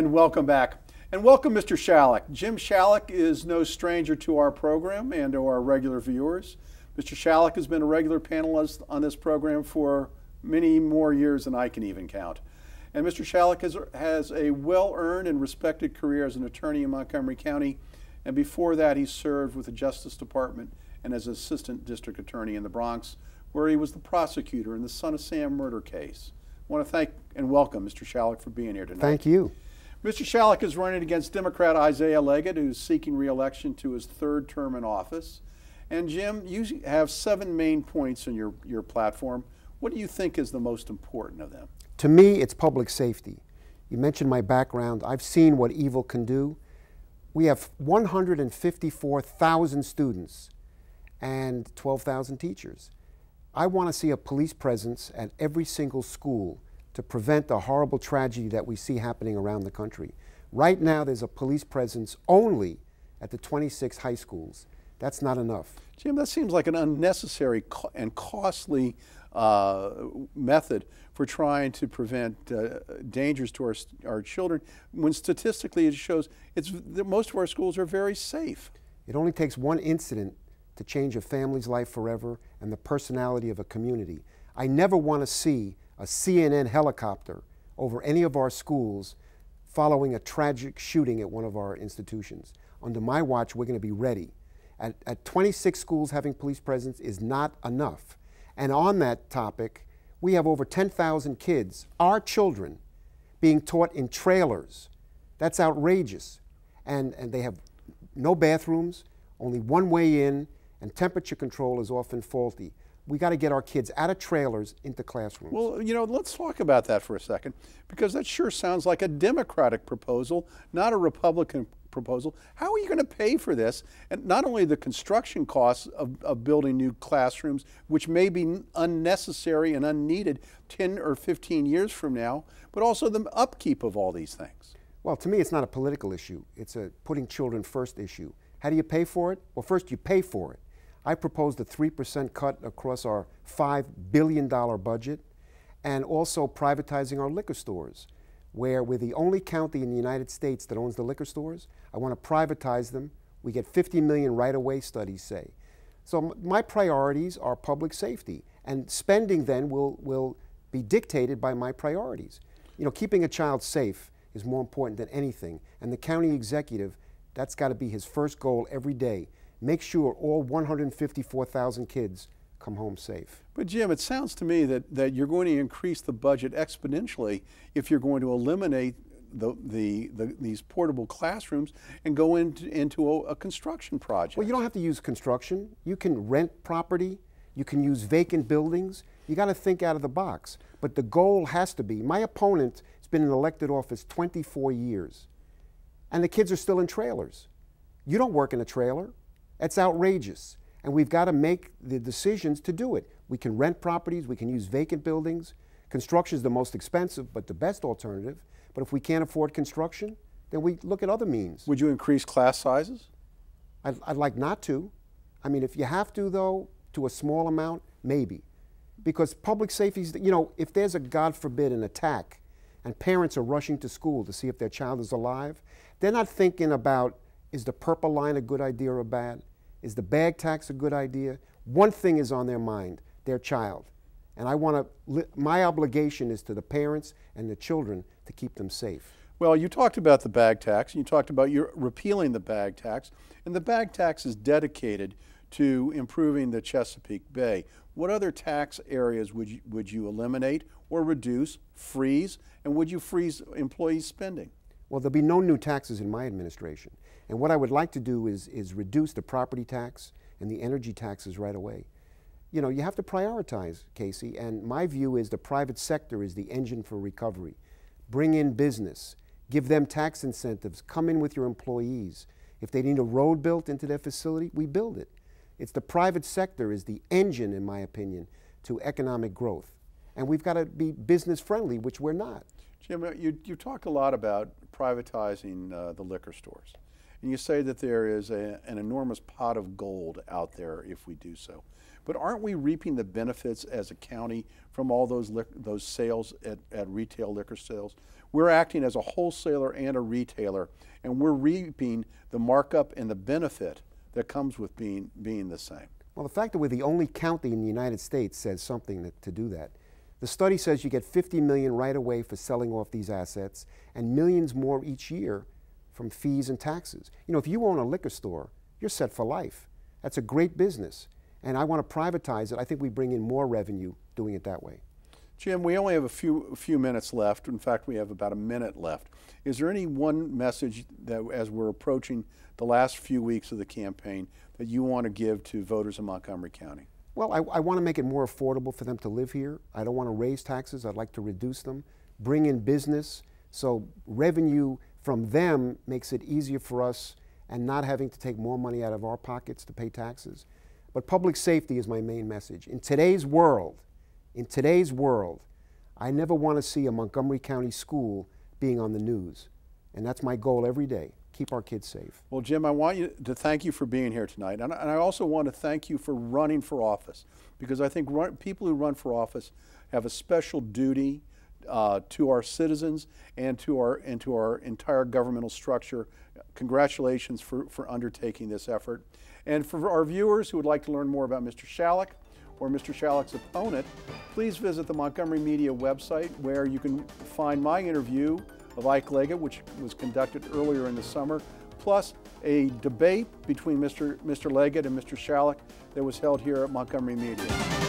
and welcome back. And welcome, Mr. Shalek. Jim Shalek is no stranger to our program and to our regular viewers. Mr. Shalek has been a regular panelist on this program for many more years than I can even count. And Mr. Shalek has, has a well earned and respected career as an attorney in Montgomery County. And before that, he served with the Justice Department and as assistant district attorney in the Bronx, where he was the prosecutor in the Son of Sam murder case. I want to thank and welcome Mr. Shalek for being here tonight. Thank you. Mr. Shalik is running against Democrat Isaiah Leggett, who's seeking reelection to his third term in office. And Jim, you have seven main points in your, your platform. What do you think is the most important of them? To me, it's public safety. You mentioned my background. I've seen what evil can do. We have 154,000 students and 12,000 teachers. I want to see a police presence at every single school to prevent the horrible tragedy that we see happening around the country. Right now, there's a police presence only at the 26 high schools. That's not enough. Jim, that seems like an unnecessary co and costly uh, method for trying to prevent uh, dangers to our, our children when statistically it shows it's, most of our schools are very safe. It only takes one incident to change a family's life forever and the personality of a community. I never want to see a CNN helicopter over any of our schools following a tragic shooting at one of our institutions. Under my watch, we're going to be ready. At, at 26 schools, having police presence is not enough. And on that topic, we have over 10,000 kids, our children, being taught in trailers. That's outrageous. And, and they have no bathrooms, only one way in, and temperature control is often faulty we got to get our kids out of trailers into classrooms. Well, you know, let's talk about that for a second because that sure sounds like a Democratic proposal, not a Republican proposal. How are you going to pay for this? And not only the construction costs of, of building new classrooms, which may be unnecessary and unneeded 10 or 15 years from now, but also the upkeep of all these things. Well, to me, it's not a political issue. It's a putting children first issue. How do you pay for it? Well, first you pay for it I proposed a 3% cut across our $5 billion budget and also privatizing our liquor stores, where we're the only county in the United States that owns the liquor stores. I want to privatize them. We get 50 million right away, studies say. So my priorities are public safety, and spending then will, will be dictated by my priorities. You know, keeping a child safe is more important than anything, and the county executive, that's got to be his first goal every day make sure all 154,000 kids come home safe. But Jim, it sounds to me that, that you're going to increase the budget exponentially if you're going to eliminate the, the, the, these portable classrooms and go into, into a, a, construction project. Well, you don't have to use construction. You can rent property. You can use vacant buildings. You got to think out of the box. But the goal has to be, my opponent has been in elected office 24 years, and the kids are still in trailers. You don't work in a trailer. That's outrageous. And we've got to make the decisions to do it. We can rent properties, we can use vacant buildings. Construction is the most expensive, but the best alternative. But if we can't afford construction, then we look at other means. Would you increase class sizes? I'd, I'd like not to. I mean, if you have to, though, to a small amount, maybe. Because public safety is, you know, if there's a, God forbid, an attack and parents are rushing to school to see if their child is alive, they're not thinking about is the purple line a good idea or bad? Is the bag tax a good idea? One thing is on their mind their child. And I want to, my obligation is to the parents and the children to keep them safe. Well, you talked about the bag tax, and you talked about your repealing the bag tax, and the bag tax is dedicated to improving the Chesapeake Bay. What other tax areas would you, would you eliminate or reduce, freeze, and would you freeze employees' spending? Well, there'll be no new taxes in my administration. And what I would like to do is, is reduce the property tax and the energy taxes right away. You know, you have to prioritize, Casey, and my view is the private sector is the engine for recovery. Bring in business, give them tax incentives, come in with your employees. If they need a road built into their facility, we build it. It's the private sector is the engine, in my opinion, to economic growth. And we've got to be business friendly, which we're not. Jim, you, you talk a lot about privatizing uh, the liquor stores. And you say that there is a, an enormous pot of gold out there if we do so. But aren't we reaping the benefits as a county from all those, those sales at, at retail liquor sales? We're acting as a wholesaler and a retailer, and we're reaping the markup and the benefit that comes with being, being the same. Well, the fact that we're the only county in the United States says something that, to do that. The study says you get 50 million right away for selling off these assets and millions more each year from fees and taxes. You know, if you own a liquor store, you're set for life. That's a great business. And I want to privatize it. I think we bring in more revenue doing it that way. Jim, we only have a few few minutes left. In fact, we have about a minute left. Is there any one message that, as we're approaching the last few weeks of the campaign, that you want to give to voters in Montgomery County? Well, I, I want to make it more affordable for them to live here. I don't want to raise taxes. I'd like to reduce them. Bring in business. So revenue from them makes it easier for us and not having to take more money out of our pockets to pay taxes. But public safety is my main message. In today's world, in today's world, I never want to see a Montgomery County school being on the news. And that's my goal every day keep our kids safe. Well, Jim, I want you to thank you for being here tonight. And, I also want to thank you for running for office because I think run, people who run for office have a special duty uh, to our citizens and to our, and to our entire governmental structure. Congratulations for, for undertaking this effort. And for our viewers who would like to learn more about Mr. Shalek, or Mr. Shalek's opponent, please visit the Montgomery Media website where you can find my interview of Ike Leggett, which was conducted earlier in the summer, plus a debate between Mr. Mr. Leggett and Mr. Shalek that was held here at Montgomery Media.